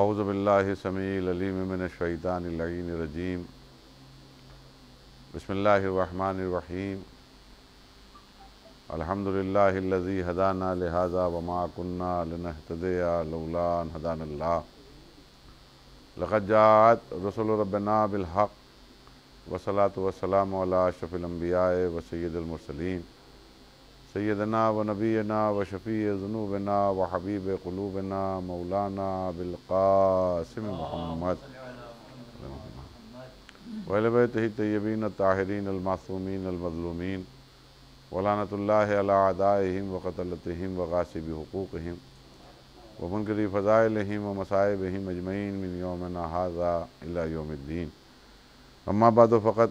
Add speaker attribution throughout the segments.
Speaker 1: अवज़बिल्लासमीमिनशैदानरजीम बसमीम अलहमदिल्लाजी हदाना लिहाजा वमा कन्ना लनहतदान हदानल्ला लखजात रसल रबना बिलहक़ वसलात वसलाम शफ़िलम्बिया व सैदुलमरसलिन سيدنا ونبينا وشفيع ذنوبنا وحبيب قلوبنا مولانا بالقاسم محمد وعلى بيته الطيبين الطاهرين المعصومين المظلومين ولعنة الله على أعدائهم وقتلتهم وغاسب حقوقهم ومنكر فضائلهم ومصائبهم أجمعين من يومنا هذا إلى يوم الدين أما بعد فقط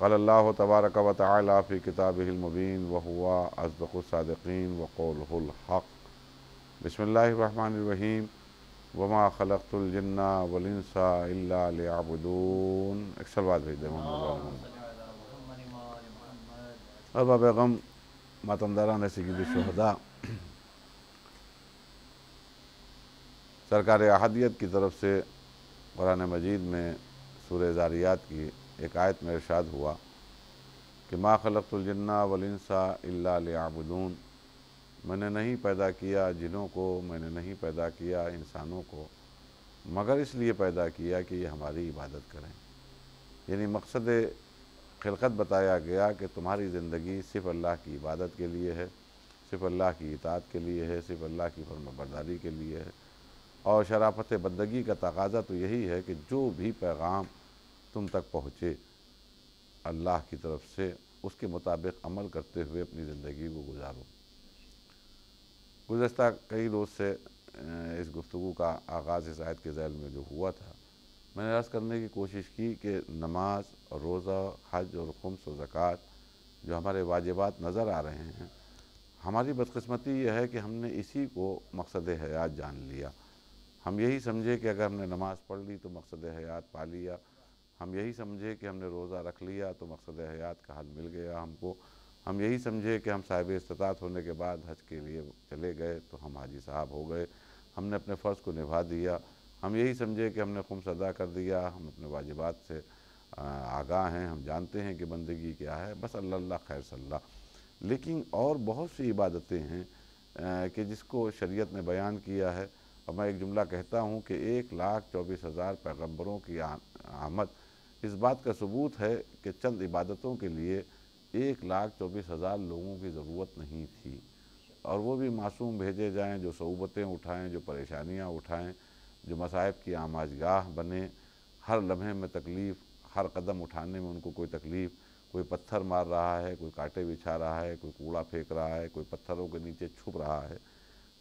Speaker 1: कल्ला तबारक वाली किताब हिलमुबीन व हुआ असदक़ुलसदीन वक़ोलहक़ बसमीम वमा खलतुलजन्ना वलिनसा अबून अक्सर बात भेज दें अब बेगम मातमदारा शहदा सरकार अहदियत की तरफ से कुरान मजीद में सूर ज़ारियात की एक आयत में इर्शाद हुआ कि माँ खलतुलजन्ना वलिनसा अबुदून मैंने नहीं पैदा किया जिनों को मैंने नहीं पैदा किया इंसानों को मगर इसलिए पैदा किया कि ये हमारी इबादत करें यानी मकसद खिलकत बताया गया कि तुम्हारी ज़िंदगी सिर्फ अल्लाह की इबादत के लिए है सिर्फ अल्लाह की इताद के लिए है सिर्फ अल्लाह की फर्मबरदारी के लिए है और शराफत बंदगी का तकाजा तो यही है कि जो भी पैगाम तुम तक पहुँचे अल्लाह की तरफ से उसके मुताबिक अमल करते हुए अपनी ज़िंदगी को गुजारो गुज्त कई रोज़ से इस गुफ्तु का आगाज़ इस आयत के जैल में जो हुआ था मैंने अर्ज़ करने की कोशिश की कि नमाज और रोज़ा हज और खम्स और ज़क़़त जो हमारे वाजिबात नज़र आ रहे हैं हमारी बदकस्मती यह है कि हमने इसी को मकसद हयात जान लिया हम यही समझे कि अगर हमने नमाज़ पढ़ ली तो मकसद हयात पा लिया हम यही समझे कि हमने रोज़ा रख लिया तो मकसद हयात का हल मिल गया हमको हम यही समझे कि हम साहिब इस्तात होने के बाद हज के लिए चले गए तो हम हाजी साहब हो गए हमने अपने फ़र्ज़ को निभा दिया हम यही समझे कि हमने खुम अदा कर दिया हम अपने वाजिबात से आगाह हैं हम जानते हैं कि बंदगी क्या है बस अल्लाह खैर सल्ला लेकिन और बहुत सी इबादतें हैं कि जिसको शरीयत ने बयान किया है और मैं एक जुमला कहता हूँ कि एक लाख चौबीस हज़ार पैगम्बरों की आमद इस बात का सबूत है कि चंद इबादतों के लिए एक लाख चौबीस हज़ार लोगों की ज़रूरत नहीं थी और वो भी मासूम भेजे जाएं जो सऊबतें उठाएं जो परेशानियां उठाएं जो मसाहब की आमाजगाह बने हर लम्हे में तकलीफ़ हर कदम उठाने में उनको कोई तकलीफ़ कोई पत्थर मार रहा है कोई कांटे बिछा रहा है कोई कूड़ा फेंक रहा है कोई पत्थरों के नीचे छुप रहा है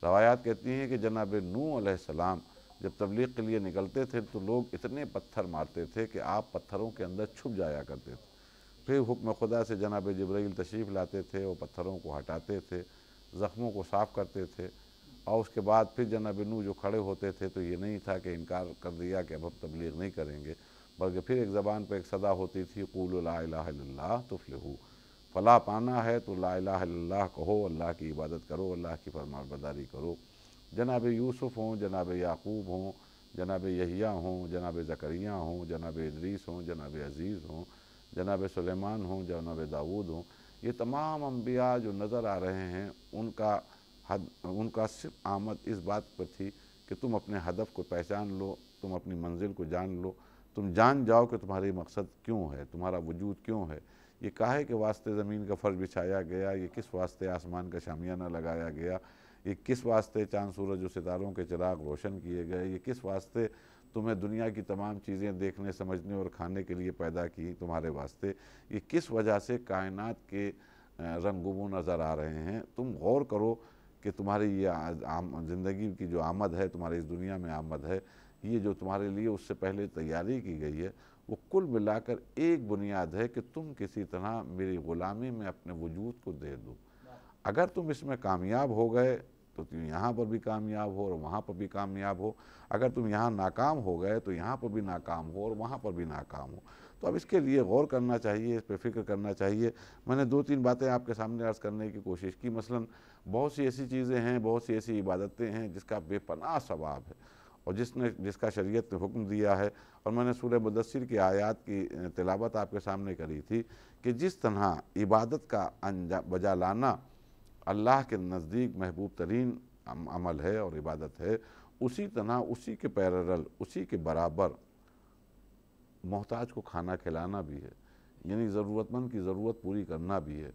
Speaker 1: रवायात कहती हैं कि जनाब नू सलाम जब तबलीग के लिए निकलते थे तो लोग इतने पत्थर मारते थे कि आप पत्थरों के अंदर छुप जाया करते थे फिर हुक्म खुदा से जनाब जबरील तशरीफ़ लाते थे और पत्थरों को हटाते थे ज़ख्मों को साफ़ करते थे और उसके बाद फिर जनाब नू जो खड़े होते थे तो ये नहीं था कि इनकार कर दिया कि अब हम तबलीग नहीं करेंगे बल्कि फिर एक ज़बान पर एक सदा होती थी कुल ला तुफलहू फला पाना है तो ला कहो अल्लाह की इबादत करो अल्लाह की फरमाबरदारी करो जनाब यूसुफ़ हों जनाब याकूब हों जनाब यहिया हों जनाब ज़करिया हों जनाब इदरीस हों जनाब अज़ीज़ हों जनाब सलेमान हों जनाब दाऊद हों ये तमाम अम्बिया जो नज़र आ रहे हैं उनका हद उनका सिर्फ आमद इस बात पर थी कि तुम अपने हदफ को पहचान लो तुम अपनी मंजिल को जान लो तुम जान जाओ कि तुम्हारी मकसद क्यों है तुम्हारा वजूद क्यों है ये काहे के वास्ते ज़मीन का फ़र्श बिछाया गया ये किस वास्ते आसमान का शामियाना लगाया गया कि किस वास्ते चांद सूरज और सितारों के चिराग रोशन किए गए ये किस वास्ते तुम्हें दुनिया की तमाम चीज़ें देखने समझने और खाने के लिए पैदा की तुम्हारे वास्ते ये किस वजह से कायनात के रंगुमो नज़र आ रहे हैं तुम गौर करो कि तुम्हारी ये ज़िंदगी की जो आमद है तुम्हारी इस दुनिया में आमद है ये जो तुम्हारे लिए उससे पहले तैयारी की गई है वो कुल मिलाकर एक बुनियाद है कि तुम किसी तरह मेरी ग़ुलामी में अपने वजूद को दे दो अगर तुम इसमें कामयाब हो गए तो तुम यहाँ पर भी कामयाब हो और वहाँ पर भी कामयाब हो अगर तुम यहाँ नाकाम हो गए तो यहाँ पर भी नाकाम हो और वहाँ पर भी नाकाम हो तो अब इसके लिए गौर करना चाहिए इस पर फिक्र करना चाहिए मैंने दो तीन बातें आपके सामने अर्ज करने की कोशिश की मसलन बहुत सी ऐसी चीज़ें हैं बहुत सी ऐसी इबादतें हैं जिसका बेपनाह स्वभाव है और जिसने जिसका शरीयत ने हुक्म दिया है और मैंने सूर्य मुदसर की आयात की तिलावत आपके सामने करी थी कि जिस तरह इबादत का अंजा बजा लाना अल्लाह के नज़दीक महबूब तरीन अमल है और इबादत है उसी तरह उसी के पैरल उसी के बराबर मोहताज को खाना खिलाना भी है यानी ज़रूरतमंद की ज़रूरत पूरी करना भी है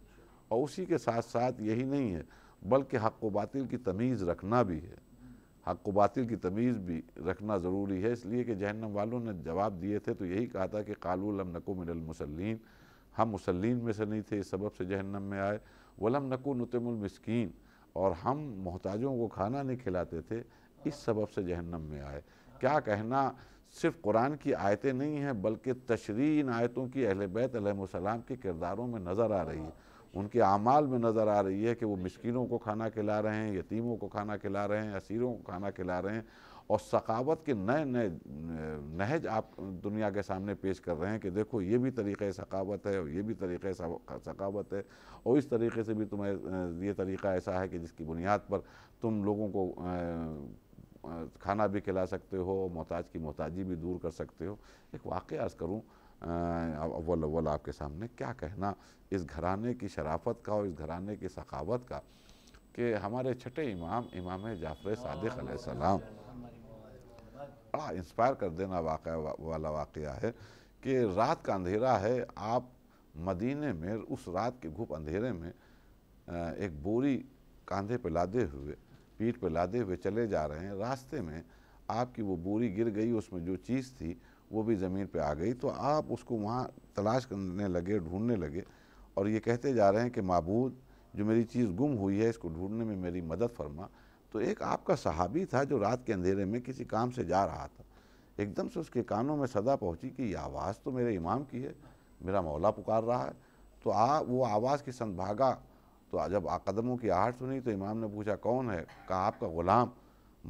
Speaker 1: और उसी के साथ साथ यही नहीं है बल्कि हक व बातिल की तमीज़ रखना भी है हक व बातिल की तमीज़ भी रखना ज़रूरी है इसलिए कि जहन्नम वालों ने जवाब दिए थे तो यही कहा था कि कालूल हम मुसलिन हम मुसलिन में से नहीं थे इस सबब से जहन्नम में आए वलम नकू नतमस्किन और हम मोहताजों को खाना नहीं खिलाते थे इस सबब से जहन्नम में आए क्या कहना सिर्फ कुरान की आयतें नहीं हैं बल्कि तशरी आयतों की अहल बैत अलैहिस्सलाम के किरदारों में नज़र आ रही है उनके अमाल में नज़र आ रही है कि वो मस्किनों को खाना खिला रहे हैं यतीमों को खाना खिला रहे हैं असीरों को खाना खिला रहे हैं और सकावत के नए नए नहज आप दुनिया के सामने पेश कर रहे हैं कि देखो ये भी तरीक़ सकावत है और ये भी तरीक़ सकावत है और इस तरीके से भी तुम्हें ये तरीक़ा ऐसा है कि जिसकी बुनियाद पर तुम लोगों को खाना भी खिला सकते हो मोहताज की मोहताजी भी दूर कर सकते हो एक वाक़ अर्ज़ करूँ अव्वल अव्वल आपके सामने क्या कहना इस घराने की शराफत का और इस घराने की सखावत का कि हमारे छठे इमाम इमाम जाफ़र सदक़ सलाम बड़ा इंस्पायर कर देना वाक़ वाला वाक़ है कि रात का अंधेरा है आप मदीने में उस रात के घुप अंधेरे में एक बोरी कंधे पर लादे हुए पीठ पर लादे हुए चले जा रहे हैं रास्ते में आपकी वो बोरी गिर गई उसमें जो चीज़ थी वो भी ज़मीन पे आ गई तो आप उसको वहाँ तलाश करने लगे ढूंढने लगे और ये कहते जा रहे हैं कि मबूद जो मेरी चीज़ गुम हुई है इसको ढूंढने में मेरी मदद फरमा तो एक आपका सहाबी था जो रात के अंधेरे में किसी काम से जा रहा था एकदम से उसके कानों में सदा पहुंची कि यह आवाज़ तो मेरे इमाम की है मेरा मौला पुकार रहा है तो आ वो आवाज़ की संभागा तो जब कदमों की आहट सुनी तो इमाम ने पूछा कौन है कहा आपका ग़ुलाम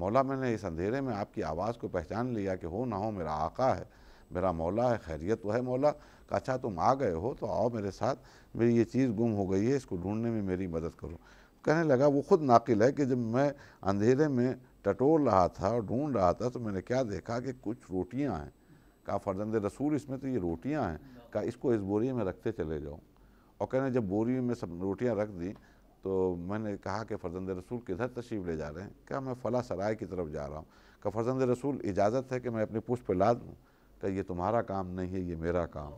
Speaker 1: मौला मैंने इस अंधेरे में आपकी आवाज़ को पहचान लिया कि हो ना हो मेरा आका है मेरा मौला है खैरियत तो है मौला अच्छा तुम आ गए हो तो आओ मेरे साथ मेरी ये चीज़ गुम हो गई है इसको ढूंढने में मेरी मदद करो कहने लगा वो ख़ुद नाकिल है कि जब मैं अंधेरे में टटोल रहा था और ढूंढ रहा था तो मैंने क्या देखा कि कुछ रोटियां हैं कहा फर्जंद रसूल इसमें तो ये रोटियां हैं कहा इसको इस बोरी में रखते चले जाओ और कहने जब बोरी में सब रोटियां रख दी तो मैंने कहा कि फर्जंद रसूल किधर तशरीफ ले जा रहे हैं क्या मैं फला सराय की तरफ जा रहा हूँ कहा फर्जंद रसूल इजाज़त है कि मैं अपनी पुष्प ला दूँ कहा ये तुम्हारा काम नहीं है ये मेरा काम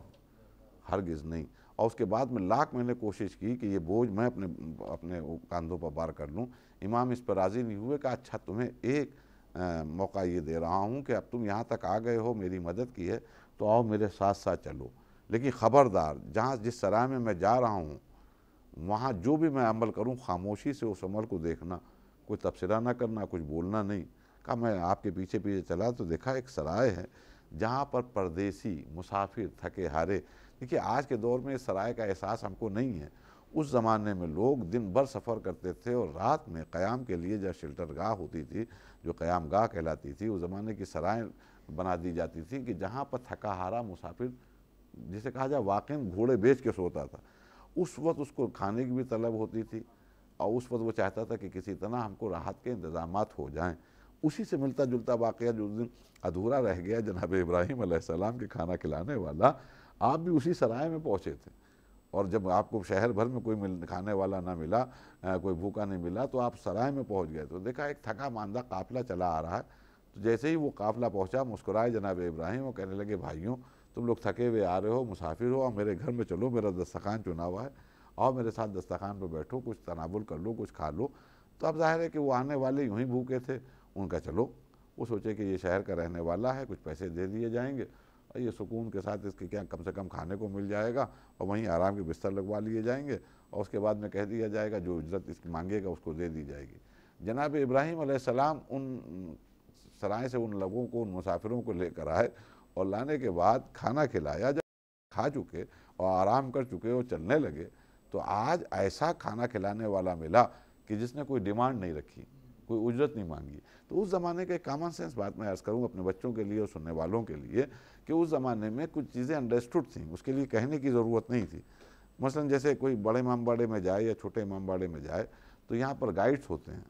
Speaker 1: हरगिज़ नहीं और उसके बाद में लाख मैंने कोशिश की कि ये बोझ मैं अपने अपने कंधों पर बार कर लूँ इमाम इस पर राज़ी नहीं हुए कहा अच्छा तुम्हें एक आ, मौका ये दे रहा हूँ कि अब तुम यहाँ तक आ गए हो मेरी मदद की है तो आओ मेरे साथ साथ चलो लेकिन ख़बरदार जहाँ जिस सराय में मैं जा रहा हूँ वहाँ जो भी मैं अमल करूँ खामोशी से उस अमल को देखना कोई तबसरा ना करना कुछ बोलना नहीं कहा मैं आपके पीछे पीछे चला तो देखा एक सराय है जहाँ पर परदेसी मुसाफिर थके हारे देखिए आज के दौर में सराय का एहसास हमको नहीं है उस ज़माने में लोग दिन भर सफ़र करते थे और रात में क़याम के लिए जो शेल्टर गाह होती थी जो क़याम गाह कहलाती थी उस ज़माने की सराय बना दी जाती थी कि जहाँ पर थका हारा मुसाफिर जिसे कहा जाए वाक़ घोड़े बेच के सोता था उस वक्त उसको खाने की भी तलब होती थी और उस वक्त वो चाहता था कि किसी तरह हमको राहत के इंतज़ाम हो जाएँ उसी से मिलता जुलता वाक़ जो दिन अधूरा रह गया जनाब इब्राहिम के खाना खिलाने वाला आप भी उसी सराय में पहुँचे थे और जब आपको शहर भर में कोई मिल खाने वाला ना मिला आ, कोई भूखा नहीं मिला तो आप सराय में पहुँच गए तो देखा एक थका मांदा काफिला चला आ रहा है तो जैसे ही वो काफिला पहुँचा मुस्कुराए जनाब इब्राहिम और कहने लगे भाइयों तुम लोग थके हुए आ रहे हो मुसाफिर हो और मेरे घर में चलो मेरा दस्तखान चुना हुआ है और मेरे साथ दस्तखान पर बैठो कुछ तनावुल कर लो कुछ खा लो तो अब जाहिर है कि वो आने वाले यूँ ही भूखे थे उनका चलो वो सोचे कि ये शहर का रहने वाला है कुछ पैसे दे दिए जाएंगे ये सुकून के साथ इसके क्या कम से कम खाने को मिल जाएगा और वहीं आराम के बिस्तर लगवा लिए जाएंगे और उसके बाद में कह दिया जाएगा जो इज्जत इसकी मांगेगा उसको दे दी जाएगी जनाब इब्राहिम सलाम उन सराय से उन लोगों को उन मुसाफिरों को लेकर आए और लाने के बाद खाना खिलाया जब खा चुके और आराम कर चुके और चलने लगे तो आज ऐसा खाना खिलाने वाला मिला कि जिसने कोई डिमांड नहीं रखी कोई उजरत नहीं मांगी तो उस ज़माने का एक कॉमन सेंस बात मैं अर्ज़ करूँ अपने बच्चों के लिए और सुनने वालों के लिए कि उस ज़माने में कुछ चीज़ें अंडरस्टूड थी उसके लिए कहने की ज़रूरत नहीं थी मसलन जैसे कोई बड़े इमामबाड़े में जाए या छोटे इमामबाड़े में जाए तो यहाँ पर गाइड्स होते हैं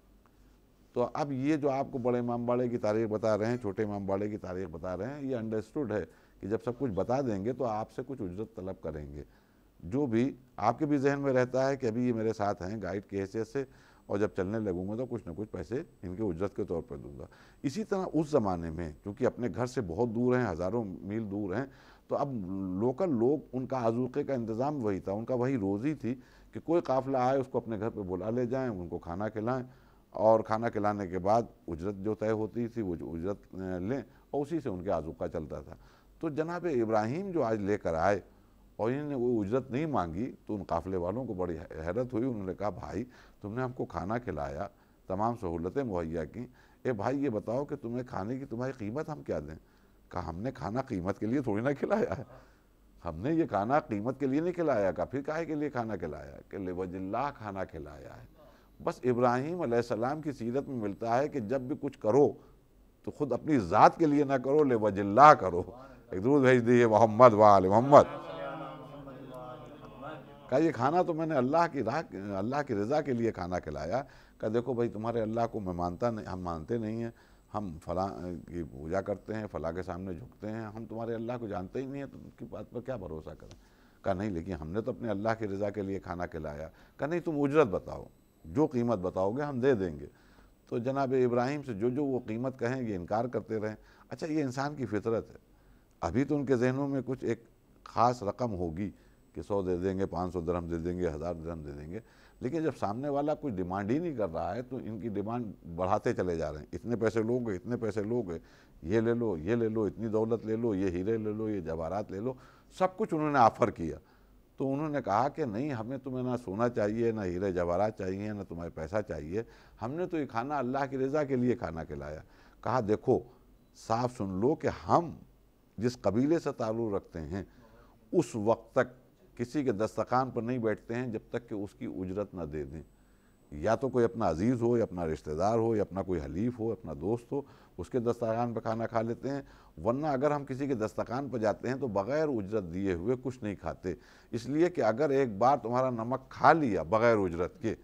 Speaker 1: तो अब ये जो आपको बड़े इमामबाड़े की तारीख बता रहे हैं छोटे इमामबाड़े की तारीख बता रहे हैं ये अंडरस्टूड है कि जब सब कुछ बता देंगे तो आपसे कुछ उजरत तलब करेंगे जो भी आपके भी जहन में रहता है कि अभी ये मेरे साथ हैं गाइड की हैसियत से और जब चलने लगूंगा तो कुछ ना कुछ पैसे इनके उजरत के तौर पर दूंगा इसी तरह उस ज़माने में क्योंकि अपने घर से बहुत दूर हैं हज़ारों मील दूर हैं तो अब लोकल लोग उनका आजूक़े का इंतज़ाम वही था उनका वही रोज़ी थी कि कोई काफ़िला आए उसको अपने घर पर बुला ले जाएँ उनको खाना खिलाएँ और खाना खिलाने के बाद उजरत जो तय होती थी वो उजरत लें और उसी से उनके आजूक़ा चलता था तो जनाब इब्राहिम जो आज लेकर आए और इन्होंने वो उजरत नहीं मांगी तो उन काफ़िले वालों को बड़ी हैरत हुई उन्होंने कहा भाई तुमने हमको खाना खिलाया तमाम सहूलतें मुहैया की ए भाई ये बताओ कि तुम्हें खाने की तुम्हारी कीमत हम क्या दें कहा हमने खाना कीमत के लिए थोड़ी ना खिलाया है हमने ये खाना कीमत के लिए नहीं खिलाया का फिर काहे के लिए खाना खिलाया कि लेवजिल्ला खाना खिलाया है बस इब्राहिम सलाम की सीरत में मिलता है कि जब भी कुछ करो तो खुद अपनी ज़ात के लिए ना करो लेवजिल्ला करो एक दूर भेज दिए मोहम्मद वाल मोहम्मद कहा ये खाना तो मैंने अल्लाह की राह अल्लाह की रज़ा के लिए खाना खिलाया कहा देखो भाई तुम्हारे अल्लाह को मैं मानता नहीं हम मानते नहीं हैं हम फला की पूजा करते हैं फला के सामने झुकते हैं हम तुम्हारे अल्लाह को जानते ही नहीं हैं तो उनकी बात पर क्या भरोसा करें कहा नहीं लेकिन हमने तो अपने अल्लाह की रज़ा के लिए खाना खिलाया कहा नहीं तुम उजरत बताओ जो कीमत बताओगे हम दे देंगे तो जनाब इब्राहिम से जो जो वो कीमत कहेंगे इनकार करते रहें अच्छा ये इंसान की फितरत है अभी तो उनके जहनों में कुछ एक ख़ास रकम होगी कि सौ दे देंगे पाँच सौ दरहम दे देंगे हज़ार दरहम दे देंगे लेकिन जब सामने वाला कोई डिमांड ही नहीं कर रहा है तो इनकी डिमांड बढ़ाते चले जा रहे हैं इतने पैसे लोगे इतने पैसे लोगे ये ले लो ये ले लो इतनी दौलत ले लो ये हीरे ले लो ये जवाहरात ले लो सब कुछ उन्होंने ऑफ़र किया तो उन्होंने कहा कि नहीं हमें तुम्हें ना सोना चाहिए ना हीरे जवाहरात चाहिए ना तुम्हारे पैसा चाहिए हमने तो ये खाना अल्लाह की रज़ा के लिए खाना खिलाया कहा देखो साफ सुन लो कि हम जिस कबीले से ताल्लुक़ रखते हैं उस वक्त तक किसी के दस्तखान पर नहीं बैठते हैं जब तक कि उसकी उजरत ना दे दें या तो कोई अपना अजीज़ हो या अपना रिश्तेदार हो या अपना कोई हलीफ हो अपना दोस्त हो उसके दस्तखान पर खाना खा लेते हैं वरना अगर हम किसी के दस्तखान पर जाते हैं तो बग़ैर उजरत दिए हुए कुछ नहीं खाते इसलिए कि अगर एक बार तुम्हारा नमक खा लिया बग़ैर उजरत के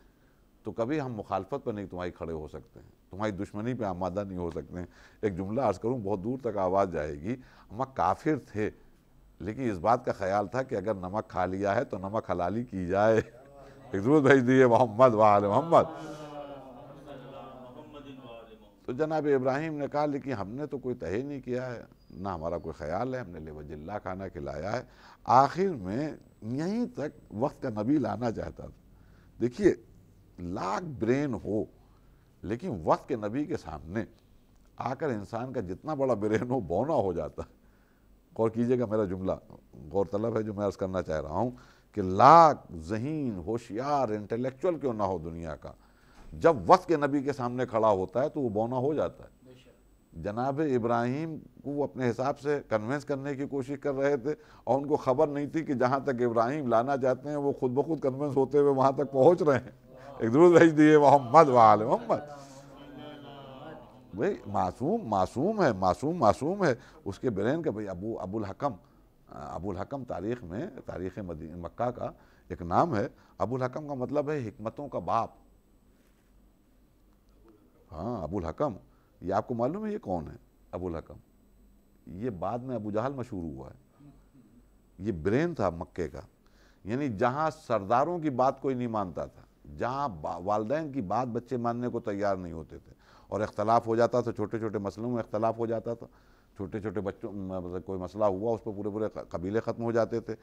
Speaker 1: तो कभी हम मुखालफत पर नहीं तुम्हारी खड़े हो सकते हैं तुम्हारी दुश्मनी पर आमादा नहीं हो सकते हैं एक जुमला अर्ज़ करूँ बहुत दूर तक आवाज़ जाएगी हम काफिर थे लेकिन इस बात का ख्याल था कि अगर नमक खा लिया है तो नमक हलाली की जाए एक दूध भेज दिए मोहम्मद वाले मोहम्मद तो जनाब इब्राहिम ने कहा लेकिन हमने तो कोई तय नहीं किया है ना हमारा कोई ख्याल है हमने ले वजिल्ला खाना खिलाया है आखिर में यहीं तक वक्त का नबी लाना चाहता था देखिए लाख ब्रेन हो लेकिन वक्त के नबी के सामने आकर इंसान का जितना बड़ा ब्रेन हो बौना हो जाता है गौर कीजिएगा मेरा जुमला गौरतलब है जो मैं अर्ज़ करना चाह रहा हूँ कि लाख जहीन होशियार इंटेलेक्चुअल क्यों ना हो दुनिया का जब वक्त के नबी के सामने खड़ा होता है तो वो बौना हो जाता है जनाब इब्राहिम को अपने हिसाब से कन्वेंस करने की कोशिश कर रहे थे और उनको खबर नहीं थी कि जहाँ तक इब्राहिम लाना चाहते हैं वो खुद ब खुद कन्वेंस होते हुए वहाँ तक पहुँच रहे हैं एक दूर भेज दिए मोहम्मद वाल मोहम्मद भाई मासूम मासूम है मासूम मासूम है उसके ब्रेन का भाई अबू अबुल हकम अबुल हकम तारीख में तारीख मक्का का एक नाम है अबुल हकम का मतलब है हमतों का बाप हाँ अबुल हकम ये आपको मालूम है ये कौन है अबुल हकम ये बाद में अबू जहल मशहूर हुआ है ये ब्रेन था मक्के का यानी जहाँ सरदारों की बात कोई नहीं मानता था जहाँ वालदेन की बात बच्चे मानने को तैयार नहीं होते थे और इख्तलाफ हो जाता था तो छोटे छोटे मसलों में इख्तलाफ हो जाता था तो छोटे छोटे बच्चों मतलब कोई मसला हुआ उस पर पूरे पूरे कबीले ख़त्म हो जाते थे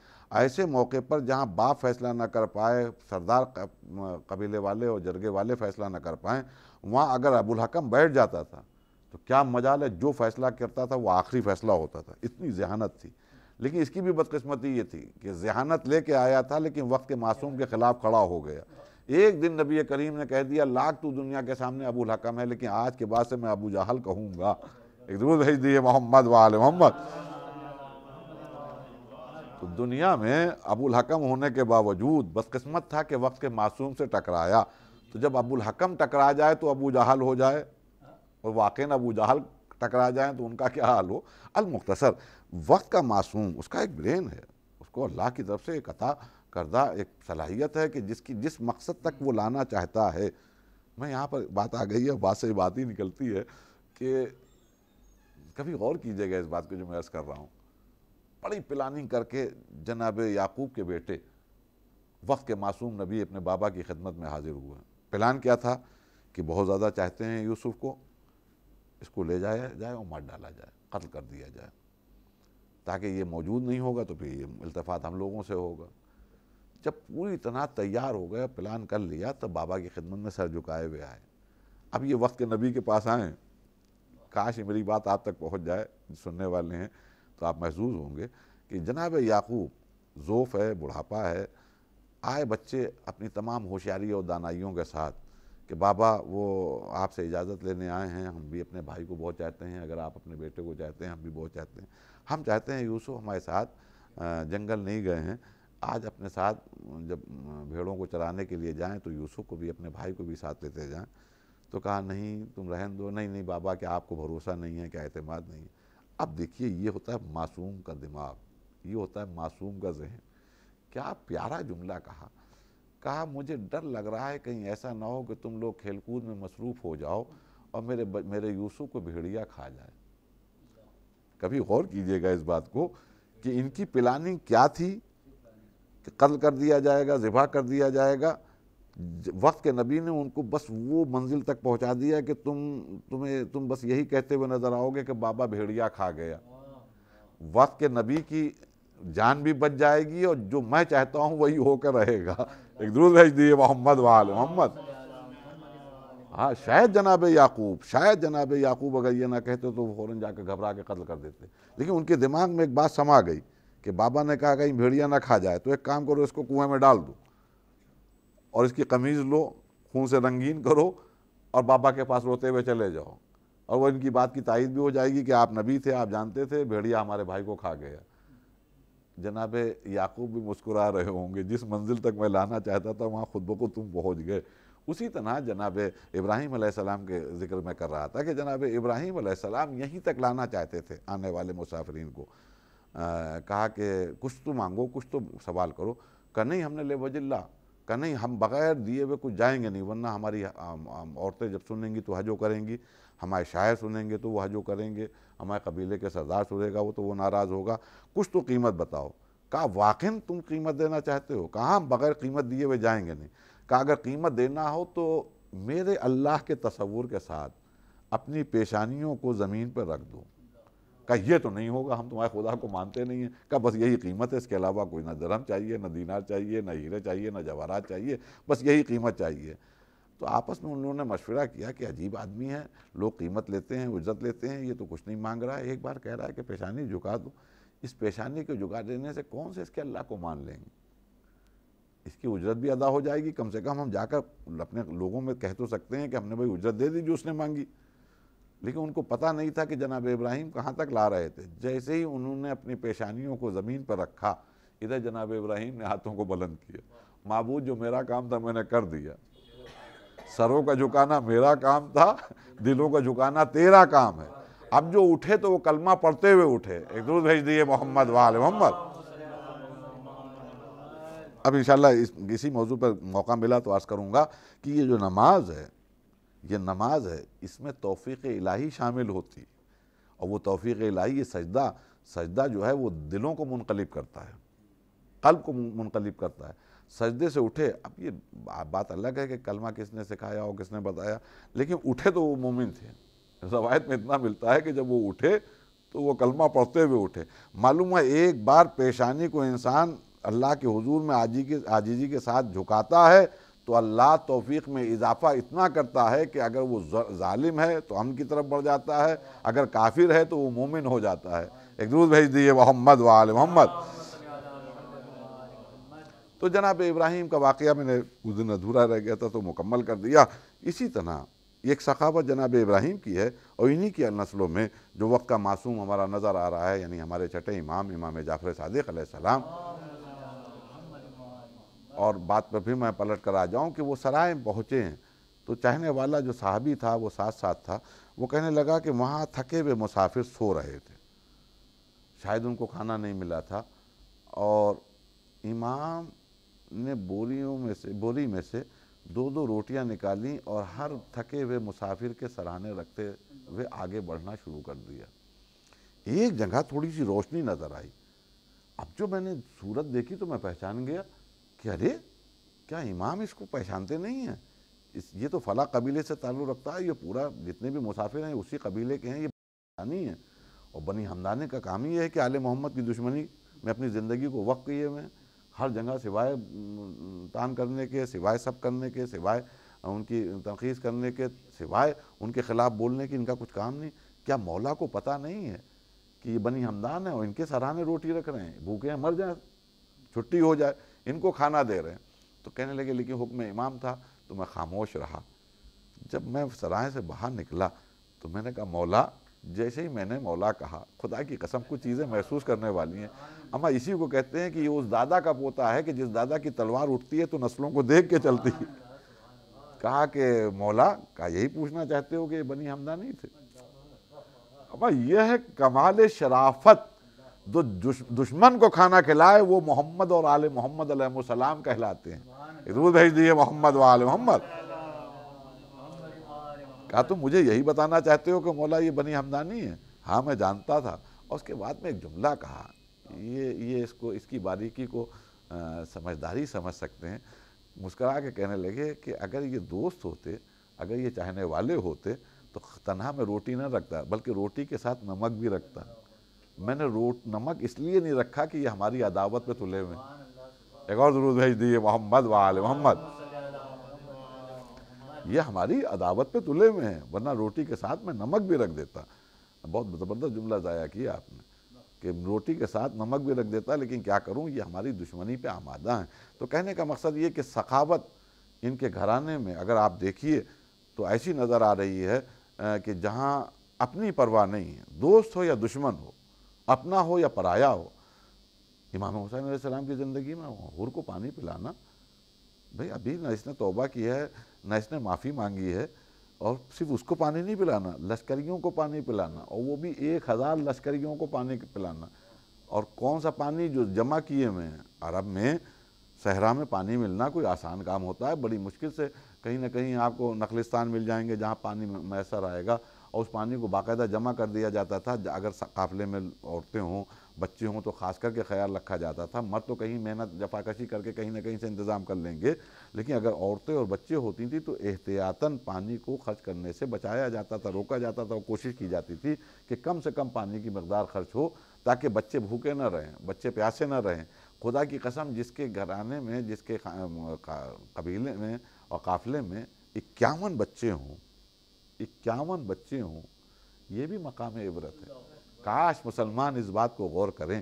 Speaker 1: ऐसे मौके पर जहाँ बाप फैसला ना कर पाए सरदार कबीले वाले और जरगे वाले फैसला ना कर पाए वहाँ अगर अबुल हकम बैठ जाता था तो क्या मजाल है जो फैसला करता था वो आखिरी फैसला होता था इतनी जहानत थी लेकिन इसकी भी बदकस्मती ये थी कि जहानत लेके आया था लेकिन वक्त के मासूम के ख़िलाफ़ खड़ा हो गया एक दिन नबी करीम ने कह दिया लाख तू दुनिया के सामने अबू हकम है लेकिन आज के बाद से मैं अबू जहल कहूँगा एक दूर भेज दिए मोहम्मद वाले मोहम्मद तो दुनिया में अबुल हकम होने के बावजूद बदकस्मत था कि वक्त के मासूम से टकराया तो जब अबुल हकम टकरा जाए तो अबू जहल हो जाए और वाक़ अबू जहल टकरा जाए तो उनका क्या हाल हो अलमुख्तसर वक्त का मासूम उसका एक ब्रेन है उसको अल्लाह की तरफ से एक अता करदा एक सलाहियत है कि जिसकी जिस मकसद तक वो लाना चाहता है मैं यहाँ पर बात आ गई है बात से बात ही निकलती है कि कभी गौर कीजिएगा इस बात को जो मैं अर्ज़ कर रहा हूँ बड़ी प्लानिंग करके जनाब याकूब के बेटे वक्त के मासूम नबी अपने बाबा की खिदमत में हाजिर हुए प्लान क्या था कि बहुत ज़्यादा चाहते हैं यूसुफ को इसको ले जाया जाए और मार डाला जाए कत्ल कर दिया जाए ताकि ये मौजूद नहीं होगा तो फिर ये इल्तफात हम लोगों से होगा जब पूरी तरह तैयार हो गया प्लान कर लिया तब बाबा की खिदमत में सर झुकाए हुए आए अब ये वक्त के नबी के पास आए काश ये मेरी बात आप तक पहुँच जाए सुनने वाले हैं तो आप महसूस होंगे कि जनाब याकूब ज़ोफ़ है बुढ़ापा है आए बच्चे अपनी तमाम होशियारी और दानाइयों के साथ कि बाबा वो आपसे इजाज़त लेने आए हैं हम भी अपने भाई को बहुत चाहते हैं अगर आप अपने बेटे को चाहते हैं हम भी बहुत चाहते हैं हम चाहते हैं यूसुफ हमारे साथ जंगल नहीं गए हैं आज अपने साथ जब भेड़ों को चराने के लिए जाएं तो यूसुफ को भी अपने भाई को भी साथ लेते जाएं तो कहा नहीं तुम रहन दो नहीं नहीं बाबा क्या आपको भरोसा नहीं है क्या अतमाद नहीं है अब देखिए ये होता है मासूम का दिमाग ये होता है मासूम का जहन क्या प्यारा जुमला कहा कहा मुझे डर लग रहा है कहीं ऐसा ना हो कि तुम लोग खेलकूद में मसरूफ़ हो जाओ और मेरे मेरे यूसुफ को भेड़िया खा जाए कभी गौर कीजिएगा इस बात को कि इनकी प्लानिंग क्या थी कि कत्ल कर दिया जाएगा ज़िबा कर दिया जाएगा वक्त के नबी ने उनको बस वो मंजिल तक पहुंचा दिया कि तुम तुम्हें तुम बस यही कहते हुए नज़र आओगे कि बाबा भेड़िया खा गया वक्त के नबी की जान भी बच जाएगी और जो मैं चाहता हूँ वही होकर रहेगा एक दूर भेज दिए मोहम्मद वाल मोहम्मद हाँ शायद जनाब याकूब शायद जनाब याकूब अगर ये ना कहते तो फ़ौरन जाकर घबरा के कत्ल कर देते लेकिन उनके दिमाग में एक बात समा गई कि बाबा ने कहा कहीं भेड़िया ना खा जाए तो एक काम करो इसको कुएं में डाल दो और इसकी कमीज़ लो खून से रंगीन करो और बाबा के पास रोते हुए चले जाओ और वो इनकी बात की तायद भी हो जाएगी कि आप नबी थे आप जानते थे भेड़िया हमारे भाई को खा गया जनाब याकूब भी मुस्कुरा रहे होंगे जिस मंजिल तक मैं लाना चाहता था वहाँ खुद को तुम पहुँच गए उसी तरह जनाब इब्राहिम आसमाम के जिक्र में कर रहा था कि जनाब इब्राहिम आसमाम यहीं तक लाना चाहते थे आने वाले मुसाफरीन को कहा कि कुछ तो मांगो कुछ तो सवाल करो का नहीं हमने ले वजिल्ला का नहीं हम बग़ैर दिए हुए कुछ जाएंगे नहीं वरना हमारी औरतें जब सुनेंगी तो हजो करेंगी हमारे शायर सुनेंगे तो वो हजो करेंगे हमारे कबीले के सरदार सुनेगा वो तो वो नाराज़ होगा कुछ तो कीमत बताओ कहा वाक़िन तुम कीमत देना चाहते हो कहाँ हम बग़ैर कीमत दिए हुए जाएंगे नहीं कहा अगर कीमत देना हो तो मेरे अल्लाह के तस्वूर के साथ अपनी पेशानियों को ज़मीन पर रख दो कहा ये तो नहीं होगा हम तुम्हारे खुदा को मानते नहीं हैं कहा बस यही कीमत है इसके अलावा कोई ना दरहम चाहिए ना दीनार चाहिए ना हीरे चाहिए ना जवाहरात चाहिए बस यही कीमत चाहिए तो आपस में उन लोगों ने मशवरा किया कि अजीब आदमी है लोग कीमत लेते हैं उज्जत लेते हैं ये तो कुछ नहीं मांग रहा है एक बार कह रहा है कि पेशानी झुका दो इस पेशानी को झुका देने से कौन से इसके अल्लाह को मान लेंगे इसकी उजरत भी अदा हो जाएगी कम से कम हम जाकर अपने लोगों में कह तो सकते हैं कि हमने भाई उजरत दे दी जो उसने मांगी लेकिन उनको पता नहीं था कि जनाब इब्राहिम कहाँ तक ला रहे थे जैसे ही उन्होंने अपनी पेशानियों को ज़मीन पर रखा इधर जनाब इब्राहिम ने हाथों को बुलंद किया मबूद जो मेरा काम था मैंने कर दिया सरों का झुकाना मेरा काम था दिलों का झुकाना तेरा काम है अब जो उठे तो वो कलमा पढ़ते हुए उठे एक दूर भेज दिए मोहम्मद वाले मोहम्मद अब इंशाल्लाह इस, इसी मौजू पर मौका मिला तो आज करूँगा कि ये जो नमाज है ये नमाज है इसमें तोफ़ी इलाही शामिल होती और वो तोफ़ी इलाही ये सजदा सजदा जो है वो दिलों को मुनकलब करता है कल्ब को मुनकलब करता है सजदे से उठे अब ये बात अलग है कि कलमा किसने सिखाया और किसने बताया लेकिन उठे तो वो मोमिन थे रवायत में इतना मिलता है कि जब वो उठे तो वो कलमा पढ़ते हुए उठे मालूम है एक बार पेशानी को इंसान अल्लाह के हुजूर में आजी के आजीजी के साथ झुकाता है तो अल्लाह तोफ़ी में इजाफा इतना करता है कि अगर वो ालिम है तो हम की तरफ बढ़ जाता है अगर काफिर है तो वो मोमिन हो जाता है एक दूर भेज दिए मोहम्मद वाल मोहम्मद तो जनाब इब्राहिम का वाक़ मैंने उस दिन अधूरा रह गया था तो मुकम्मल कर दिया इसी तरह एक सखावत जनाब इब्राहिम की है और इन्हीं की नस्लों में जो वक्त का मासूम हमारा नज़र आ रहा है यानी हमारे छठे इमाम इमाम जाफर सदक सलाम और बात पर भी मैं पलट कर आ जाऊँ कि वो सराय पहुँचे हैं तो चाहने वाला जो साहबी था वो साथ साथ था वो कहने लगा कि वहाँ थके हुए मुसाफिर सो रहे थे शायद उनको खाना नहीं मिला था और इमाम ने बोरियों में से बोरी में से दो दो रोटियां निकाली और हर थके हुए मुसाफिर के सराहने रखते हुए आगे बढ़ना शुरू कर दिया एक जगह थोड़ी सी रोशनी नज़र आई अब जो मैंने सूरत देखी तो मैं पहचान गया कि अरे क्या इमाम इसको पहचानते नहीं हैं इस ये तो फला कबीले से ताल्लुक़ रखता है ये पूरा जितने भी मुसाफिर हैं उसी कबीले के हैं ये नहीं है और बनी हमदानी का काम ही है कि आल मोहम्मद की दुश्मनी में अपनी ज़िंदगी को वक्त किए हुए हर जगह सिवाय तान करने के सिवाय सब करने के सिवाय उनकी तनखीस करने के सिवाय उनके ख़िलाफ़ बोलने की इनका कुछ काम नहीं क्या मौला को पता नहीं है कि ये बनी हमदान है और इनके सराहने रोटी रख रहे हैं भूखे हैं मर जाए छुट्टी हो जाए इनको खाना दे रहे हैं तो कहने लगे लेकिन हुक्म इमाम था तो मैं खामोश रहा जब मैं सराय से बाहर निकला तो मैंने कहा मौला जैसे ही मैंने मौला कहा खुदा की कसम कुछ चीज़ें महसूस करने वाली हैं अम्मा इसी को कहते हैं कि ये उस दादा का पोता है कि जिस दादा की तलवार उठती है तो नस्लों को देख के चलती है कहा कि मौला का यही पूछना चाहते हो कि ये बनी हमदा नहीं थे अम्मा यह है कमाल शराफत जो दुश्मन को खाना खिलाए वो मोहम्मद और आल मोहम्मद सलाम कहलाते हैं रूल भेज दिए मोहम्मद व आल मोहम्मद कहा तुम मुझे यही बताना चाहते हो कि मौला ये बनी हमदानी है हाँ मैं जानता था और उसके बाद में एक जुमला कहा ये ये इसको इसकी बारीकी को आ, समझदारी समझ सकते हैं मुस्करा के कहने लगे कि अगर ये दोस्त होते अगर ये चाहने वाले होते तो तनहा में रोटी ना रखता बल्कि रोटी के साथ नमक भी रखता मैंने रोट नमक इसलिए नहीं रखा कि ये हमारी अदावत में तुले हुए एक और जरूर भेज दिए मोहम्मद वाल मोहम्मद ये हमारी अदावत पे तुले हुए हैं वरना रोटी के साथ मैं नमक भी रख देता बहुत ज़बरदस्त जुमला ज़ाया किया आपने कि रोटी के साथ नमक भी रख देता लेकिन क्या करूं ये हमारी दुश्मनी पे आमादा हैं तो कहने का मकसद ये कि सखावत इनके घराने में अगर आप देखिए तो ऐसी नज़र आ रही है कि जहाँ अपनी परवाह नहीं है दोस्त हो या दुश्मन हो अपना हो या पराया हो इमाम हुसैन सलाम की ज़िंदगी में हूर को पानी पिलाना भाई अभी ना इसने तोबा किया है ना इसने माफ़ी मांगी है और सिर्फ उसको पानी नहीं पिलाना लश्करियों को पानी पिलाना और वो भी एक हज़ार लश्करियों को पानी पिलाना और कौन सा पानी जो जमा किए हुए हैं अरब में सहरा में पानी मिलना कोई आसान काम होता है बड़ी मुश्किल से कहीं ना कहीं आपको नखलिस्तान मिल जाएंगे जहाँ पानी मैसर आएगा और उस पानी को बाकायदा जमा कर दिया जाता था अगर काफ़िले में औरतें हों बच्चे हों तो खास करके ख्याल रखा जाता था मर तो कहीं मेहनत जफाकशी करके कहीं ना कहीं से इंतज़ाम कर लेंगे लेकिन अगर औरतें और बच्चे होती थी तो एहतियातन पानी को खर्च करने से बचाया जाता था रोका जाता था और कोशिश की जाती थी कि कम से कम पानी की मकदार खर्च हो ताकि बच्चे भूखे ना रहें बच्चे प्यासे ना रहें खुदा की कसम जिसके घराने में जिसके कबीले में और काफ़िले में इक्यावन बच्चे हों इक्यावन बच्चे हों ये भी मकाम इबरत है काश मुसलमान इस बात को गौर करें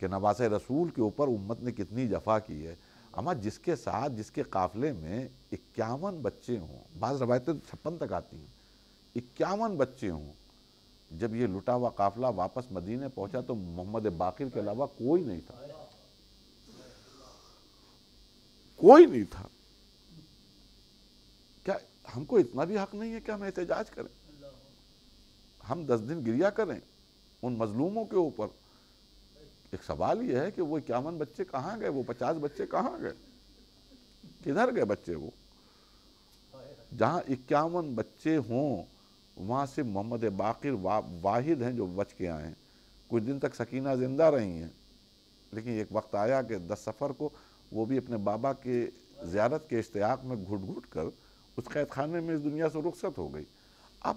Speaker 1: कि नवास रसूल के ऊपर उम्मत ने कितनी जफा की है अमां जिसके साथ जिसके काफ़िले में इक्यावन बच्चे हों बाज़ रवायतें छप्पन तक आती हैं इक्यावन बच्चे हों जब ये लुटा हुआ काफ़िला वापस मदीने पहुंचा तो मोहम्मद बाकिर के अलावा कोई नहीं था कोई नहीं था क्या हमको इतना भी हक नहीं है कि हम एहतजाज करें हम दस दिन गिरिया करें उन मजलूमों के ऊपर एक सवाल यह है कि वो इक्यावन बच्चे कहाँ गए वो पचास बच्चे कहाँ गए किधर गए बच्चे वो जहाँ इक्यावन बच्चे हों वहाँ से मोहम्मद बाकिर वा, वाहिद हैं जो बच के आए हैं कुछ दिन तक सकीना ज़िंदा रही हैं लेकिन एक वक्त आया कि दस सफ़र को वो भी अपने बाबा के ज़्यारत के इश्तियाक में घुट घुट कर उस कैद खाने में इस दुनिया से रुख्सत हो गई अब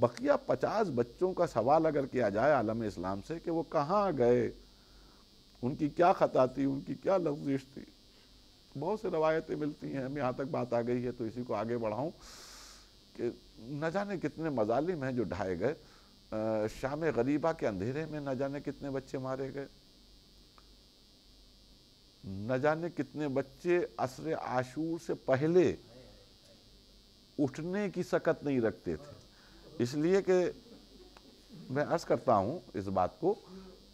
Speaker 1: बकिया पचास बच्चों का सवाल अगर किया जाए आलम इस्लाम से कि वो कहाँ गए उनकी क्या खता थी उनकी क्या लफ्जिश थी बहुत सी रवायतें मिलती हैं यहाँ तक बात आ गई है तो इसी को आगे बढ़ाऊँ कि न जाने कितने मजालिम हैं जो ढाए गए शाम गरीबा के अंधेरे में न जाने कितने बच्चे मारे गए न जाने कितने बच्चे असर आशूर से पहले उठने की सकत नहीं रखते थे इसलिए कि मैं अर्ज़ करता हूँ इस बात को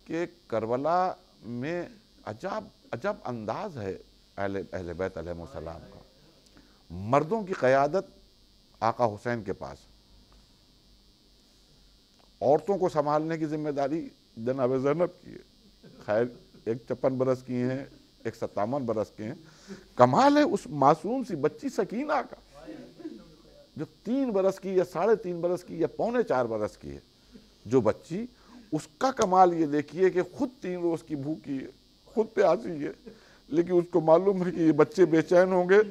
Speaker 1: कि करबला में अजब अजब अंदाज है अहले अहले बैत सलाम का मर्दों की क़्यादत आका हुसैन के पास औरतों को संभालने की जिम्मेदारी जनाब जैनब की है खैर एक छप्पन बरस की हैं एक सत्तावन बरस के हैं कमाल है उस मासूम सी बच्ची सकीना का जो तीन बरस की या साढ़े तीन बरस की या पौने चार बरस की है जो बच्ची उसका कमाल ये देखिए कि खुद तीन रोज़ की भूखी है खुद प्यासी है लेकिन उसको मालूम है कि ये बच्चे बेचैन होंगे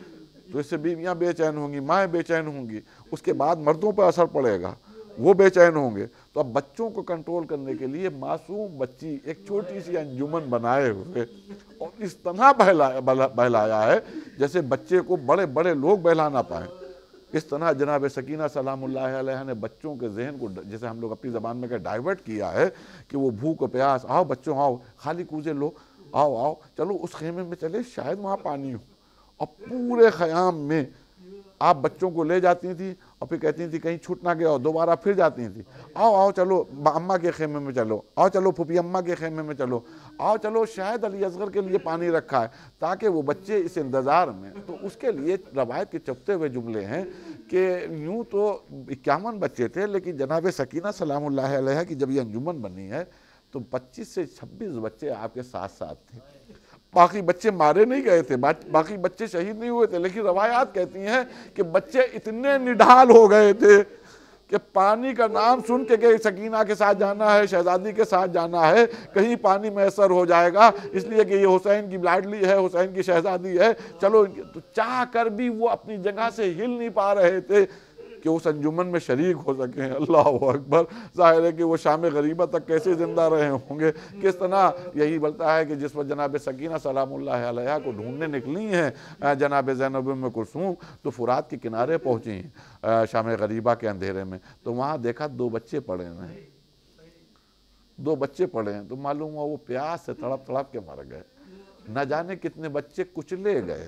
Speaker 1: तो इससे बीवियाँ बेचैन होंगी माएँ बेचैन होंगी उसके बाद मर्दों पर असर पड़ेगा वो बेचैन होंगे तो अब बच्चों को कंट्रोल करने के लिए मासूम बच्ची एक छोटी सी अंजुमन बनाए हुए और इस तरह बहलाया बहलाया है जैसे बच्चे को बड़े बड़े लोग बहला ना पाए किस तरह जनाब सकीना सलाम ने बच्चों के जहन को जैसे हम लोग अपनी ज़बान में डाइवर्ट किया है कि वो भूख प्यास आओ बच्चों आओ खाली कूजे लो आओ आओ चलो उस खेमे में चले शायद वहाँ पानी हो और पूरे ख़याम में आप बच्चों को ले जाती थी और फिर कहती थी कहीं छूट ना गया दोबारा फिर जाती थी आओ आओ चलो अम्मा के खेमे में चलो आओ चलो फूफी अम्मा के खेमे में चलो आओ चलो शायद अली असगर के लिए पानी रखा है ताकि वो बच्चे इस इंतज़ार में तो उसके लिए रवायत के चपते हुए जुमले हैं कि यूँ तो इक्यावन बच्चे थे लेकिन जनाब सकीना सलाम की जब ये अंजुमन बनी है तो पच्चीस से छब्बीस बच्चे आपके साथ साथ थे बाकी बच्चे मारे नहीं गए थे बाकी बच्चे शहीद नहीं हुए थे लेकिन रवायात कहती हैं कि बच्चे इतने निढाल हो गए थे कि पानी का नाम सुन के, के सकीना के साथ जाना है शहजादी के साथ जाना है कहीं पानी मैसर हो जाएगा इसलिए कि ये हुसैन की ब्लाडली है हुसैन की शहजादी है चलो तो चाह कर भी वो अपनी जगह से हिल नहीं पा रहे थे कि उस अंजुमन में शरीक हो सकें अल्लाह अकबर ज़ाहिर है कि वो शाम गरीबा तक कैसे ज़िंदा रहे होंगे किस तरह यही बोलता है कि जिस पर जनाब सकीना सलाम को ढूंढने निकली हैं जनाब जैनब में कुलसूम तो फुरात के किनारे पहुँची हैं शाम गरीबा के अंधेरे में तो वहाँ देखा दो बच्चे पड़े हुए हैं दो बच्चे पड़े हैं तो मालूम हुआ वो प्यास से तड़प तड़प के मर गए न जाने कितने बच्चे कुचले गए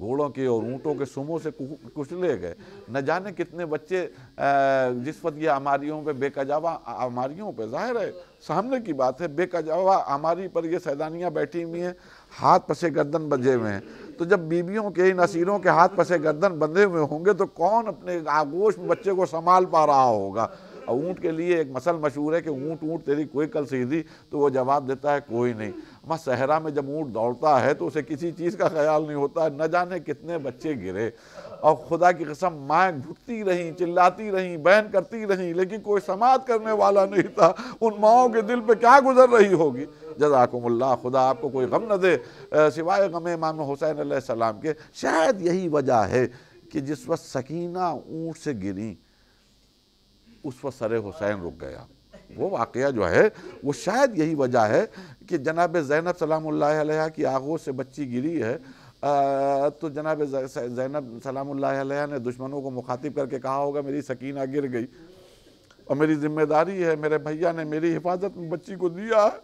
Speaker 1: घोड़ों के और ऊँटों के सुमो से कुचले गए न जाने कितने बच्चे जिस वक्त ये अमारियों पे बेकजावा अमारियों पे जाहिर है सामने की बात है बेकजावा हमारी पर ये सैदानियाँ बैठी हुई हैं हाथ पसे गर्दन बजे हुए हैं तो जब बीबियों के इन असीरों के हाथ पसे गर्दन बंधे हुए होंगे तो कौन अपने आगोश में बच्चे को संभाल पा रहा होगा और ऊँट के लिए एक मसल मशहूर है कि ऊँट ऊँट तेरी कोई कल सीधी तो वो जवाब देता है कोई नहीं वहाँ सहरा में जब ऊँट दौड़ता है तो उसे किसी चीज़ का ख्याल नहीं होता है न जाने कितने बच्चे गिरे और खुदा की कसम माएँ घुटती रहीं चिल्लाती रहीं बैन करती रहीं लेकिन कोई समात करने वाला नहीं था उन माओं के दिल पर क्या गुजर रही होगी जजाकमल्ला खुदा आपको कोई गम न दे सिवाय गम इमाम हुसैन सलाम के शायद यही वजह है कि जिस वक्त सकीना ऊँट से गिरी उस पर सर हुसैन रुक गया वो वाक़ जो है वो शायद यही वजह है कि जनाब जैनब सलाम की आगोश से बच्ची गिरी है आ, तो जनाब जैनब सलाम ने दुश्मनों को मुखातिब करके कहा होगा मेरी सकीना गिर गई और मेरी जिम्मेदारी है मेरे भैया ने मेरी हिफाजत में बच्ची को दिया है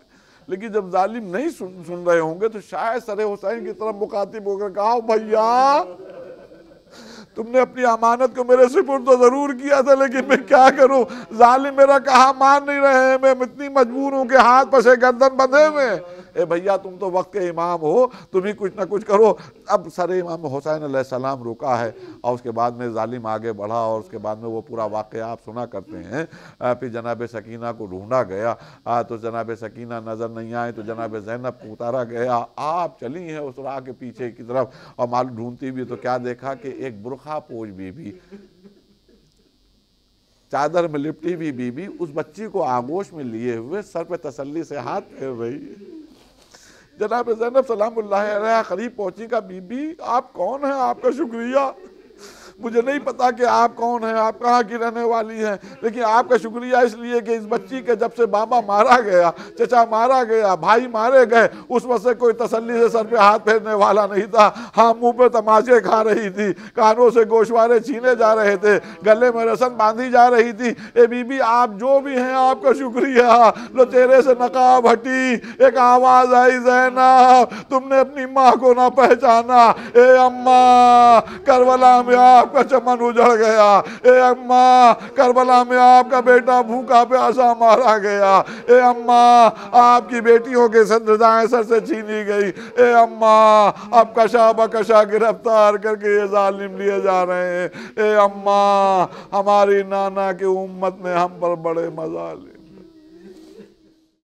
Speaker 1: लेकिन जब जालिम नहीं सुन सुन रहे होंगे तो शायद सर हुसैन की तरफ मुखातिब होकर कहा भैया तुमने अपनी अमानत को मेरे सुपुर तो ज़रूर किया था लेकिन मैं क्या करूं जालिम मेरा कहा मान नहीं रहे हैं मैं इतनी मजबूर हूं कि हाथ पसे गर्दन बंधे हुए ए भैया तुम तो वक्त के इमाम हो तुम ही कुछ ना कुछ करो अब सर इमाम हुसैन सलाम रुका है और उसके बाद में ालिम आगे बढ़ा और उसके बाद में वो पूरा वाक़ आप सुना करते हैं फिर जनाब सकीना को ढूंढा गया आ, तो जनाब सकीना नज़र नहीं आए तो जनाब जैनब को उतारा गया आप चली हैं उस राह के पीछे की तरफ और माल ढूंढती भी तो क्या देखा कि एक बुरखा पोज बीबी चादर में लिपटी हुई बीबी उस बच्ची को आगोश में लिए हुए सर पे तसल्ली से हाथ फेर रही है जनाब जैनब सलाम करीब पहुंची का बीबी आप कौन है आपका शुक्रिया मुझे नहीं पता कि आप कौन हैं आप कहाँ की रहने वाली हैं लेकिन आपका शुक्रिया इसलिए कि इस बच्ची के जब से बाबा मारा गया चचा मारा गया भाई मारे गए उस वक्त से कोई तसल्ली से सर पे हाथ फेरने वाला नहीं था हाँ मुंह पे तमाचे खा रही थी कानों से गोशवारे छीने जा रहे थे गले में रसन बांधी जा रही थी ए बीबी आप जो भी हैं आपका शुक्रिया लो चेहरे से नकाब हटी एक आवाज आई जैनब तुमने अपनी माँ को ना पहचाना ए अम्मा करवला में आप आपका चमन उजड़ गया ए अम्मा करबला में आपका बेटा भूखा प्यासा मारा गया ए अम्मा आपकी बेटियों के सदराएँ सर से छीनी गई ए अम्मा अब कशा बकशा गिरफ्तार करके ये जालिम लिए जा रहे हैं ए अम्मा हमारी नाना की उम्मत में हम पर बड़े मजा मजाले